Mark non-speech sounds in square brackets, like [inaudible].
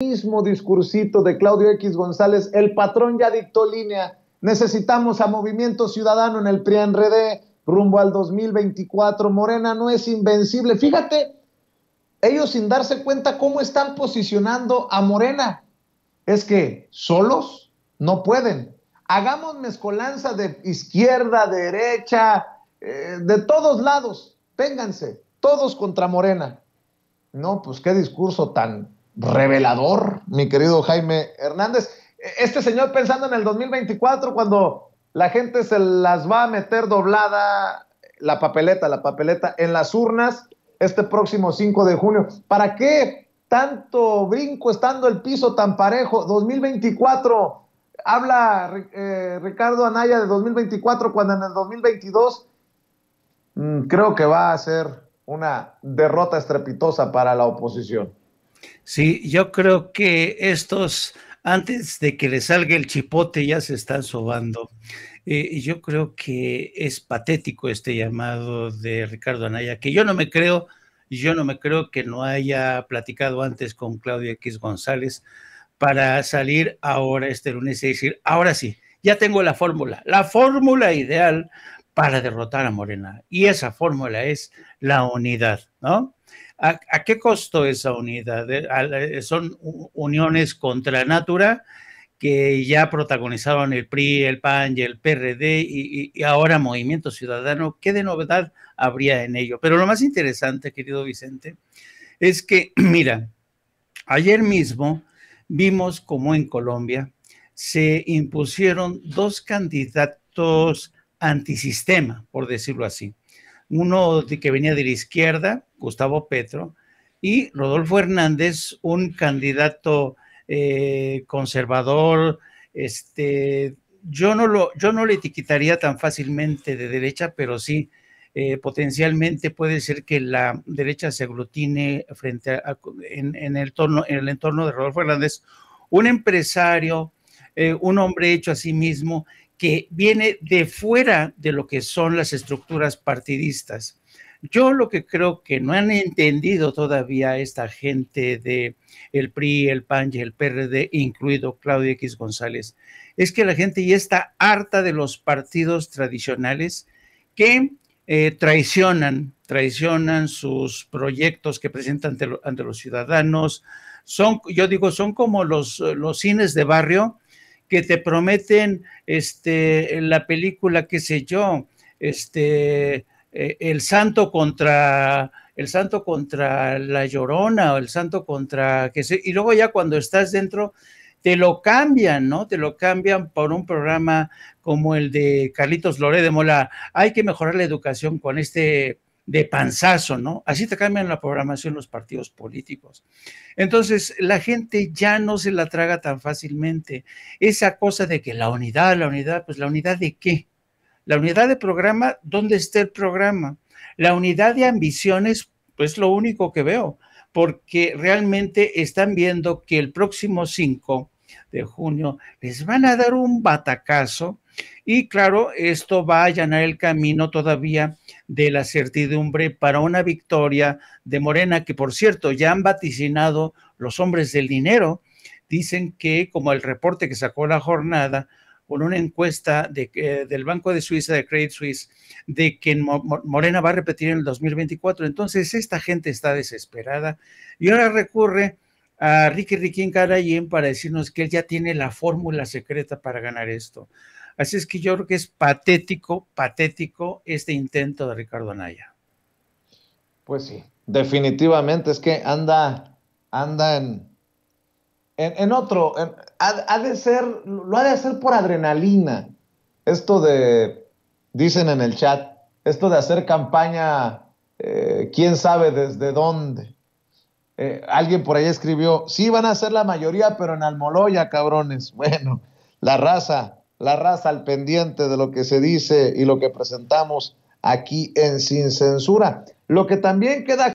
mismo discursito de Claudio X González, el patrón ya dictó línea. Necesitamos a Movimiento Ciudadano en el pri rd rumbo al 2024. Morena no es invencible. Fíjate, ellos sin darse cuenta cómo están posicionando a Morena. Es que solos no pueden. Hagamos mezcolanza de izquierda, derecha, eh, de todos lados. Vénganse, todos contra Morena. No, pues qué discurso tan, revelador, mi querido Jaime Hernández. Este señor pensando en el 2024, cuando la gente se las va a meter doblada la papeleta, la papeleta en las urnas este próximo 5 de junio. ¿Para qué tanto brinco estando el piso tan parejo? 2024, habla eh, Ricardo Anaya de 2024 cuando en el 2022 mm, creo que va a ser una derrota estrepitosa para la oposición. Sí, yo creo que estos, antes de que le salga el chipote, ya se están sobando. Eh, yo creo que es patético este llamado de Ricardo Anaya, que yo no me creo, yo no me creo que no haya platicado antes con Claudia X González para salir ahora este lunes y decir, ahora sí, ya tengo la fórmula, la fórmula ideal para derrotar a Morena. Y esa fórmula es la unidad, ¿no? ¿A, qué costo esa unidad? Eh, eh, son uniones contra natura que ya protagonizaban el PRI, el PAN y el PRD y, ahora Movimiento Ciudadano. ¿Qué de novedad habría en ello? Pero lo más interesante, querido Vicente, es que, [clears throat] mira, ayer mismo vimos cómo en Colombia se impusieron dos candidatos antisistema, por decirlo así uno que venía de la izquierda, Gustavo Petro, y Rodolfo Hernández, un candidato eh, conservador, este, yo no lo, yo no etiquetaría tan fácilmente de derecha, pero sí eh, potencialmente puede ser que la derecha se aglutine frente a, en, el torno, en el entorno de Rodolfo Hernández, un empresario, eh, un hombre hecho a sí mismo que viene de fuera de lo que son las estructuras partidistas. Yo lo que creo que no han entendido todavía esta gente de el PRI, el PAN y el PRD, incluido Claudio X González, es que la gente ya está harta de los partidos tradicionales que eh, traicionan, traicionan sus proyectos que presentan ante, los ciudadanos. Son, yo digo, son como los, los cines de barrio que te prometen este, la película, qué sé yo, este, eh, el santo contra el santo contra la llorona o el santo contra qué sé, y luego ya cuando estás dentro te lo cambian, ¿no? Te lo cambian por un programa como el de Carlitos Loré de Mola. Hay que mejorar la educación con este de panzazo, ¿no? Así te cambian la programación los partidos políticos. Entonces, la gente ya no se la traga tan fácilmente. Esa cosa de que la unidad, la unidad, pues la unidad de qué? La unidad de programa, ¿dónde está el programa? La unidad de ambiciones, pues lo único que veo, porque realmente están viendo que el próximo cinco de junio, les van a dar un batacazo y claro, esto va a allanar el camino todavía de la certidumbre para una victoria de Morena, que por cierto ya han vaticinado los hombres del dinero. Dicen que, como el reporte que sacó la jornada, con una encuesta eh, del Banco de Suiza, de Credit Suisse, de que Morena va a repetir en el 2024. Entonces, esta gente está desesperada y ahora recurre a Ricky Riquín Carayén para decirnos que él ya tiene la fórmula secreta para ganar esto. Así es que yo creo que es patético, patético este intento de Ricardo Anaya. Pues sí, definitivamente es que anda, anda en, en, otro, ha, de ser, lo ha de hacer por adrenalina. Esto de, dicen en el chat, esto de hacer campaña, eh, quién sabe desde dónde. Eh, alguien por ahí escribió, sí van a ser la mayoría, pero en Almoloya, cabrones. [laughs] Bueno, la raza, la raza al pendiente de lo que se dice y lo que presentamos aquí en Sin Censura. Lo que también queda